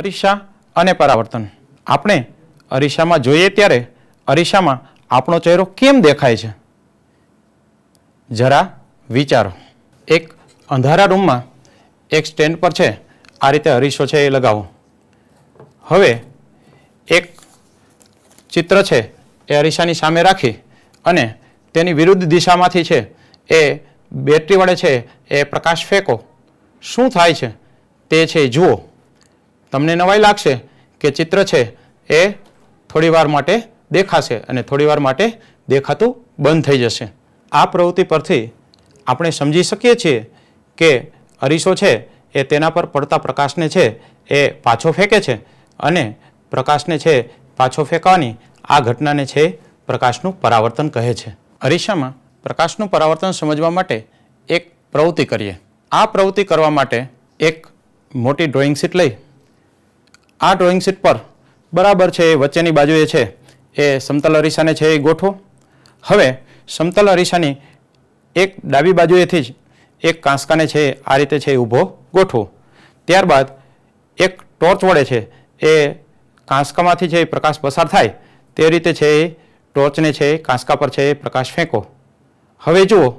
અરીસા અને પરાવર્તન આપણે અરીસામાં જોઈએ ત્યારે અરીસામાં આપણો ચહેરો કેમ દેખાય છે જરા વિચારો એક અંધારા રૂમમાં એક સ્ટેન્ડ પર છે આ રીતે અરીસો છે એ લગાવો હવે એક ચિત્ર છે એ અરીસાની સામે રાખી અને તેની વિરુદ્ધ દિશામાંથી છે એ બેટરી વડે છે એ પ્રકાશ ફેંકો શું થાય છે તે છે જુઓ તમને નવાઈ લાગશે કે ચિત્ર છે એ થોડીવાર માટે દેખાશે અને થોડીવાર માટે દેખાતું બંધ થઈ જશે આ પ્રવૃત્તિ પરથી આપણે સમજી શકીએ છીએ કે અરીસો છે એ તેના પર પડતા પ્રકાશને છે એ પાછો ફેંકે છે અને પ્રકાશને છે પાછો ફેંકવાની આ ઘટનાને છે પ્રકાશનું પરાવર્તન કહે છે અરીસામાં પ્રકાશનું પરાવર્તન સમજવા માટે એક પ્રવૃત્તિ કરીએ આ પ્રવૃત્તિ કરવા માટે એક મોટી ડ્રોઈંગ શીટ લઈ આ ડ્રોઈંગ શીટ પર બરાબર છે એ વચ્ચેની બાજુએ છે એ સમતલ અરીસાને છે એ ગોઠવો હવે સમતલ અરીસાની એક ડાબી બાજુએથી જ એક કાંસકાને છે આ રીતે છે એ ઊભો ગોઠવો ત્યારબાદ એક ટોર્ચ વડે છે એ કાંસકામાંથી છે એ પ્રકાશ પસાર થાય તે રીતે છે એ ટોર્ચને છે કાંસકા પર છે એ પ્રકાશ ફેંકો હવે જુઓ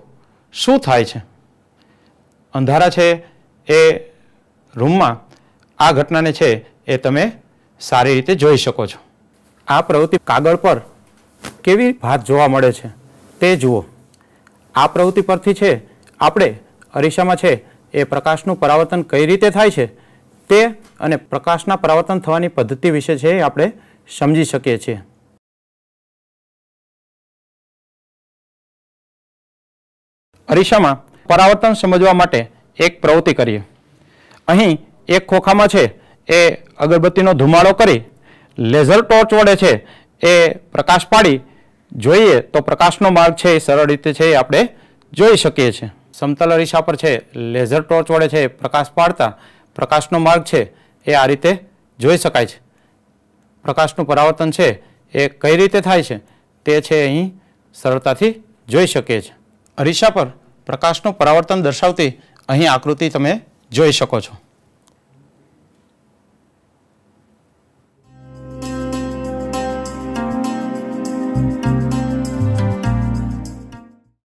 શું થાય છે અંધારા છે એ રૂમમાં આ ઘટનાને છે એ તમે સારી રીતે જોઈ શકો છો આ પ્રવૃત્તિ કાગળ પર કેવી ભાત જોવા મળે છે તે જુઓ આ પ્રવૃત્તિ પરથી છે આપણે અરીસામાં છે એ પ્રકાશનું પરાવર્તન કઈ રીતે થાય છે તે અને પ્રકાશના પરાવર્તન થવાની પદ્ધતિ વિશે છે એ આપણે સમજી શકીએ છીએ અરીસામાં પરાવર્તન સમજવા માટે એક પ્રવૃત્તિ કરીએ અહીં એક ખોખામાં છે એ અગરબત્તીનો ધુમાડો કરી લેઝર ટોર્ચ વડે છે એ પ્રકાશ પાડી જોઈએ તો પ્રકાશનો માર્ગ છે એ સરળ રીતે છે એ આપણે જોઈ શકીએ છીએ સમતલ અરીસા પર છે લેઝર ટોર્ચ વડે છે પ્રકાશ પાડતા પ્રકાશનો માર્ગ છે એ આ રીતે જોઈ શકાય છે પ્રકાશનું પરાવર્તન છે એ કઈ રીતે થાય છે તે છે અહીં સરળતાથી જોઈ શકીએ છીએ અરીસા પર પ્રકાશનું પરાવર્તન દર્શાવતી અહીં આકૃતિ તમે જોઈ શકો છો